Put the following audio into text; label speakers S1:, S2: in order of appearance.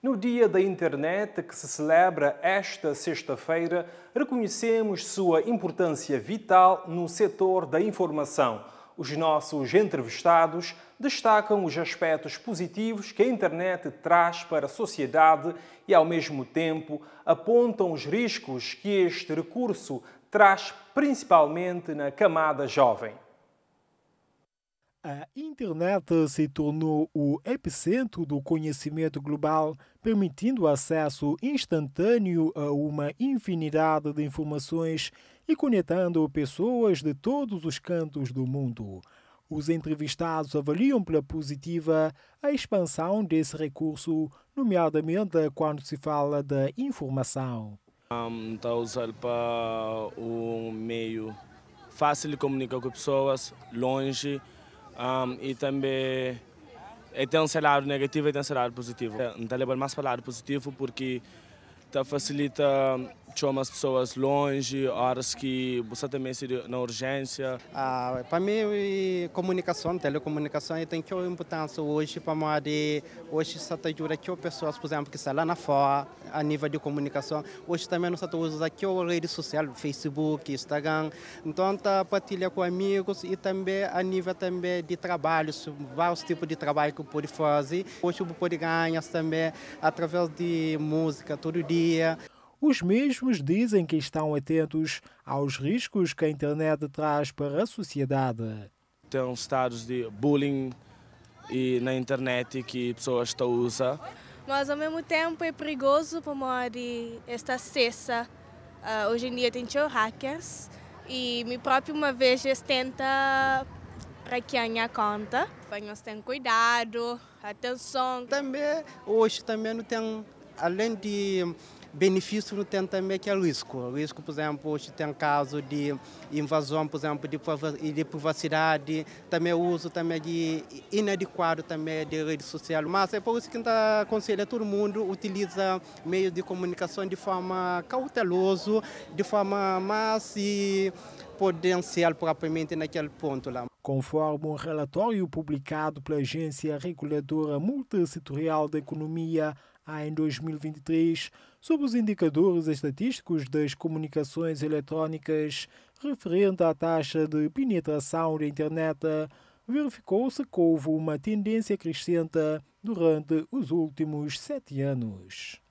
S1: No Dia da Internet, que se celebra esta sexta-feira, reconhecemos sua importância vital no setor da informação. Os nossos entrevistados destacam os aspectos positivos que a internet traz para a sociedade e, ao mesmo tempo, apontam os riscos que este recurso traz, principalmente na camada jovem.
S2: A internet se tornou o epicentro do conhecimento global, permitindo acesso instantâneo a uma infinidade de informações e conectando pessoas de todos os cantos do mundo. Os entrevistados avaliam pela positiva a expansão desse recurso, nomeadamente quando se fala da informação.
S3: Está hum, a usar para um meio fácil de comunicar com pessoas, longe, um, e também é tem um salário negativo e tem um salário positivo. Então, trabalho mais para o lado positivo porque te facilita chama as pessoas longe, horas que você também se na urgência?
S4: Ah, para mim, comunicação, telecomunicação, tem que importância hoje para mim, hoje só te ajuda que pessoas, por exemplo, que estão lá na fora, a nível de comunicação, hoje também nós usando aqui a rede social, Facebook, Instagram, então tá partilha com amigos e também a nível também de trabalho, vários tipos de trabalho que pode fazer, hoje pode ganhar também através de música todo dia. Os mesmos dizem que
S2: estão atentos aos riscos que a internet traz para a sociedade.
S3: Tem estados de bullying e na internet que pessoas estão usando.
S5: Mas ao mesmo tempo é perigoso para de esta cessa. Uh, hoje em dia tem hackers e me próprio uma vez tenta hackear minha conta. Venham-se tem cuidado, atenção. Também
S4: hoje também não tem além de benefício não tem também é que é risco. Risco, por exemplo, hoje tem caso de invasão, por exemplo, de, privacidade, também é uso também de inadequado também é de rede social. Mas é por isso que a aconselha todo mundo utiliza meio de comunicação de forma cauteloso, de forma mais e, eh, potencial propriamente naquele ponto lá.
S2: Conforme um relatório publicado pela Agência Reguladora Multissetorial da Economia em 2023, sobre os indicadores estatísticos das comunicações eletrónicas referente à taxa de penetração da internet, verificou-se que houve uma tendência crescente durante os últimos sete anos.